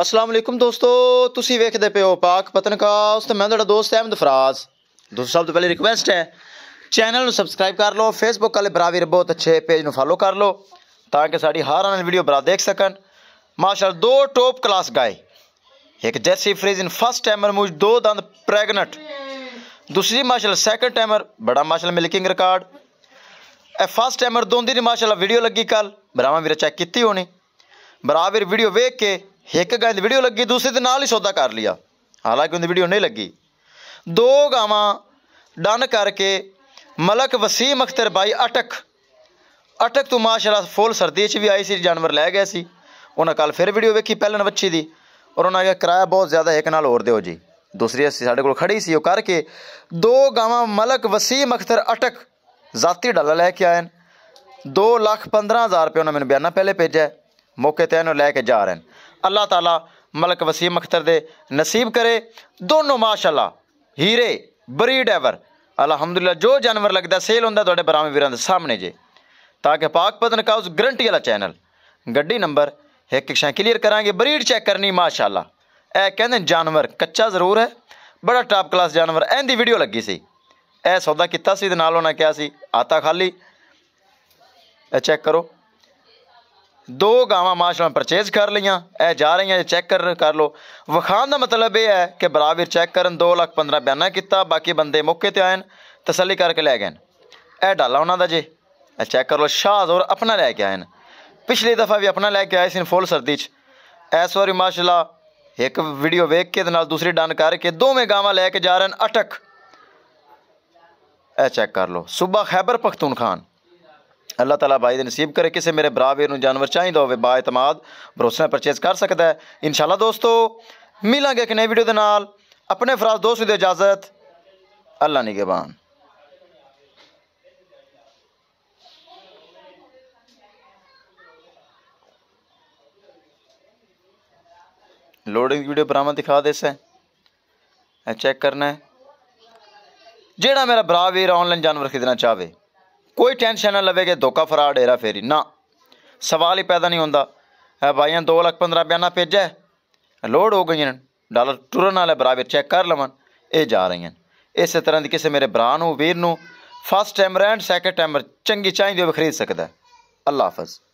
ਅਸਲਾਮ ਅਲੈਕੁਮ ਦੋਸਤੋ ਤੁਸੀਂ ਵੇਖਦੇ ਪਿਓ ਪਾਕ ਤੇ ਮੈਂ ਤੁਹਾਡਾ ਦੋਸਤ ਅਹਿਮਦ ਫਰਾਜ਼ ਦੋਸਤੋ ਸਭ ਤੋਂ ਪਹਿਲੇ ਰਿਕਵੈਸਟ ਹੈ ਚੈਨਲ ਨੂੰ ਸਬਸਕ੍ਰਾਈਬ ਕਰ ਲਓ ਫੇਸਬੁੱਕ ਵਾਲੇ ਬਰਾਵੀਰ ਬਹੁਤ ਅੱਛੇ ਪੇਜ ਨੂੰ ਫਾਲੋ ਕਰ ਲਓ ਤਾਂ ਕਿ ਸਾਡੀ ਹਰ ਆਉਣ ਵੀਡੀਓ ਬਰਾ ਦੇਖ ਸਕਣ ਮਾਸ਼ਾਅੱਲ ਦੋ ਟੌਪ ਕਲਾਸ ਗਾਏ ਇੱਕ ਜੈਸੀ ਇਨ ਫਸਟ ਟਾਈਮਰ ਮੁਝ ਦੋ ਦੰਦ ਪ੍ਰੈਗਨੈਂਟ ਦੂਸਰੀ ਮਾਸ਼ਾਅੱਲ ਸੈਕੰਡ ਟਾਈਮਰ ਬੜਾ ਮਾਸ਼ਾਅੱਲ ਮਿਲਕਿੰਗ ਰਿਕਾਰਡ ਇਹ ਫਸਟ ਟਾਈਮਰ ਦੋਂਦੀ ਦੀ ਮਾਸ਼ਾਅੱਲ ਵੀਡੀਓ ਲੱਗੀ ਕੱਲ ਬਰਾਵਾ ਵੀਰ ਚੈੱਕ ਕੀਤੀ ਹੋਣੀ ਬਰਾਵੀਰ ਵੀਡੀਓ ਵੇਖ ਕੇ ਇੱਕ ਗਾਂ ਦੀ ਵੀਡੀਓ ਲੱਗੀ ਦੂਸਰੇ ਦੇ ਨਾਲ ਹੀ ਸੌਦਾ ਕਰ ਲਿਆ ਹਾਲਾਂਕਿ ਉਹਦੀ ਵੀਡੀਓ ਨਹੀਂ ਲੱਗੀ ਦੋ ਗਾਵਾਂ ਡਨ ਕਰਕੇ ਮਲਕ ਵਸੀਮ ਅਖਤਰ ਬਾਈ ਅਟਕ ਅਟਕ ਤੋਂ ਮਾਸ਼ਾਅੱਲਾ ਫੁੱਲ ਸਰਦੀ 'ਚ ਵੀ ਆਈ ਸੀ ਜਾਨਵਰ ਲੈ ਗਏ ਸੀ ਉਹਨਾਂ ਕੱਲ ਫਿਰ ਵੀਡੀਓ ਵੇਖੀ ਪਹਿਲਾਂ ਬੱਚੀ ਦੀ ਔਰ ਉਹਨਾਂ ਦਾ ਕਿਰਾਇਆ ਬਹੁਤ ਜ਼ਿਆਦਾ ਇੱਕ ਨਾਲ ਹੋਰ ਦਿਓ ਜੀ ਦੂਸਰੀ ਅਸੀਂ ਸਾਡੇ ਕੋਲ ਖੜੀ ਸੀ ਉਹ ਕਰਕੇ ਦੋ ਗਾਵਾਂ ਮਲਕ ਵਸੀਮ ਅਖਤਰ ਅਟਕ ਜ਼ਾਤੀ ਡਾਲਾ ਲੈ ਕੇ ਆਏ 2 ਲੱਖ 15000 ਰੁਪਏ ਉਹਨਾਂ ਮੈਨੂੰ ਬਿਆਨਾ ਪਹਿਲੇ ਭੇਜਿਆ ਮੌਕੇ ਤੇ ਇਹਨੂੰ ਲੈ ਕੇ ਜਾ ਰਹੇ ਨੇ ਅੱਲਾਹ ਤਾਲਾ ਮਲਕ ਵਸੀਮ ਅਖਤਰ ਦੇ ਨਸੀਬ ਕਰੇ ਦੋਨੋਂ ਮਾਸ਼ਾਅੱਲਾ ਹੀਰੇ ਬਰੀਡ ਐਵਰ ਅਲਹਮਦੁਲਿਲਾ ਜੋ ਜਾਨਵਰ ਲੱਗਦਾ ਸੇਲ ਹੁੰਦਾ ਤੁਹਾਡੇ ਬਰਾਮੇ ਵੀਰਾਂ ਦੇ ਸਾਹਮਣੇ ਜੇ ਤਾਂ ਕਿ ਪਾਕ ਪਤਨ ਕਾ ਉਸ ਗਰੰਟੀ ਵਾਲਾ ਚੈਨਲ ਗੱਡੀ ਨੰਬਰ ਇੱਕ ਸ਼ਾਂ ਕਲੀਅਰ ਕਰਾਂਗੇ ਬਰੀਡ ਚੈੱਕ ਕਰਨੀ ਮਾਸ਼ਾਅੱਲਾ ਇਹ ਕਹਿੰਦੇ ਜਾਨਵਰ ਕੱਚਾ ਜ਼ਰੂਰ ਹੈ ਬੜਾ ਟਾਪ ਕਲਾਸ ਜਾਨਵਰ ਐਂਦੀ ਵੀਡੀਓ ਲੱਗੀ ਸੀ ਇਹ ਸੌਦਾ ਕੀਤਾ ਸੀ ਦੇ ਨਾਲ ਉਹਨਾਂ ਕਿਹਾ ਸੀ ਆਤਾ ਖਾਲੀ ਇਹ ਚੈੱਕ ਕਰੋ ਦੋ ਗਾਵਾਂ ਮਾਸ਼ਾਅੱਲਾ ਪਰਚੇਜ਼ ਕਰ ਲਈਆਂ ਇਹ ਜਾ ਰਹੀਆਂ ਚੈੱਕ ਕਰ ਕਰ ਲੋ ਵਖਾਨ ਦਾ ਮਤਲਬ ਇਹ ਹੈ ਕਿ ਬਰਾਬਰ ਚੈੱਕ ਕਰਨ 2 ਲੱਖ 15 ਬਿਆਨਾ ਕੀਤਾ ਬਾਕੀ ਬੰਦੇ ਮੌਕੇ ਤੇ ਆਏ ਤਸੱਲੀ ਕਰਕੇ ਲੈ ਗਏ ਇਹ ਡਾਲਾ ਉਹਨਾਂ ਦਾ ਜੇ ਇਹ ਚੈੱਕ ਕਰ ਲੋ ਸ਼ਾਹ ਹੋਰ ਆਪਣਾ ਲੈ ਕੇ ਆਏ ਨੇ ਪਿਛਲੀ ਦਫਾ ਵੀ ਆਪਣਾ ਲੈ ਕੇ ਆਏ ਸੀ ਫੁੱਲ ਸਰਦੀ ਚ ਇਸ ਵਾਰੀ ਮਾਸ਼ਾਅੱਲਾ ਇੱਕ ਵੀਡੀਓ ਵੇਖ ਕੇ ਤੇ ਨਾਲ ਦੂਸਰੀ ਡਨ ਕਰਕੇ ਦੋਵੇਂ ਗਾਵਾਂ ਲੈ ਕੇ ਜਾ ਰਹੇ ਨੇ ਅਟਕ ਇਹ ਚੈੱਕ ਕਰ ਲੋ ਸੂਬਾ ਖੈਬਰ ਪਖਤੂਨ ਖਾਨ अल्लाह तला बाई नसीब करे किसी मेरे ब्रावीर जानवर चाहिए हो बा भरोसा परचेज कर सद इनशाला दोस्तों मिला एक नए वीडियो के नाल अपने फराज दोस्त की इजाजत अल्लाह निगेबान लोडिंग वीडियो बराबर दिखा दे चेक करना है जेड़ा मेरा भरा भी ऑनलाइन जानवर खरीदना चाहे ਕੋਈ ਟੈਨਸ਼ਨ ਨਾ ਲਵੇ ਕਿ ਧੋਖਾ ਫਰਾਡ ਹੈਰਾ ਫੇਰੀ ਨਾ ਸਵਾਲ ਹੀ ਪੈਦਾ ਨਹੀਂ ਹੁੰਦਾ ਐ ਭਾਈਆਂ 2 ਲੱਖ 15 ਬਿਆਨਾ ਭੇਜਿਆ ਲੋਡ ਹੋ ਗਈਆਂ ਡਾਲਰ ਟੁਰਨ ਵਾਲੇ ਬਰਾਬਰ ਚੈੱਕ ਕਰ ਲਵਨ ਇਹ ਜਾ ਰਹੀਆਂ ਇਸੇ ਤਰ੍ਹਾਂ ਦੀ ਕਿਸੇ ਮੇਰੇ ਭਰਾ ਨੂੰ ਵੀਰ ਨੂੰ ਫਸਟ ਟਾਈਮ ਰੈਂਡ ਸੈਕੰਡ ਟਾਈਮ ਚੰਗੀ ਚਾਹੀਦੀ ਹੋਵੇ ਖਰੀਦ ਸਕਦਾ ਅੱਲਾ ਹਾਫਜ਼